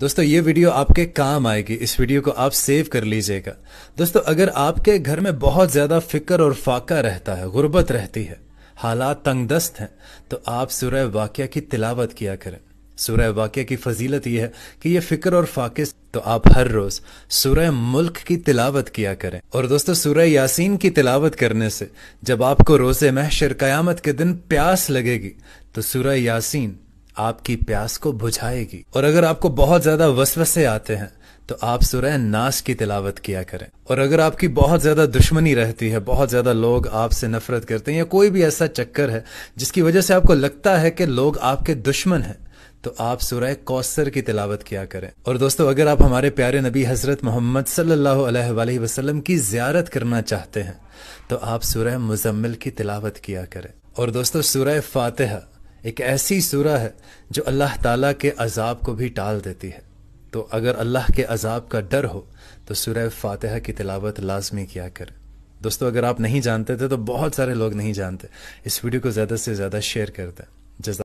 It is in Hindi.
दोस्तों ये वीडियो आपके काम आएगी इस वीडियो को आप सेव कर लीजिएगा दोस्तों अगर आपके घर में बहुत ज़्यादा फिक्र और फाका रहता है गुर्बत रहती है हालात तंगदस्त हैं तो आप सुरह वाक्य की तिलावत किया करें सुरह वाक्य की फजीलत यह है कि ये फिक्र और फाके तो आप हर रोज सुरह मुल्क की तिलावत किया करें और दोस्तों सुरह यासीन की तिलावत करने से जब आपको रोज़े महशर कयामत के दिन प्यास लगेगी तो सुरह यासीन आपकी प्यास को बुझाएगी और अगर आपको बहुत ज्यादा वसवसे आते हैं तो आप सुरह नाश की तिलावत किया करें और अगर आपकी बहुत ज्यादा दुश्मनी रहती है बहुत ज्यादा लोग आपसे नफरत करते हैं या कोई भी ऐसा चक्कर है जिसकी वजह से आपको लगता है कि लोग आपके दुश्मन हैं तो आप सुरह कौसर की तिलावत किया करें और दोस्तों अगर आप हमारे प्यारे नबी हजरत मोहम्मद सल्लल्लाहु अलैहि वसल्लम की जियारत करना चाहते हैं तो आप सुरह मुजम्मिल की तिलावत किया करें और दोस्तों सुरह फातेहा एक ऐसी सूरह है जो अल्लाह ताला के अजाब को भी टाल देती है तो अगर अल्लाह के अजाब का डर हो तो सूरह फातह की तिलावत लाजमी किया करें दोस्तों अगर आप नहीं जानते थे तो बहुत सारे लोग नहीं जानते इस वीडियो को ज़्यादा से ज़्यादा शेयर करते हैं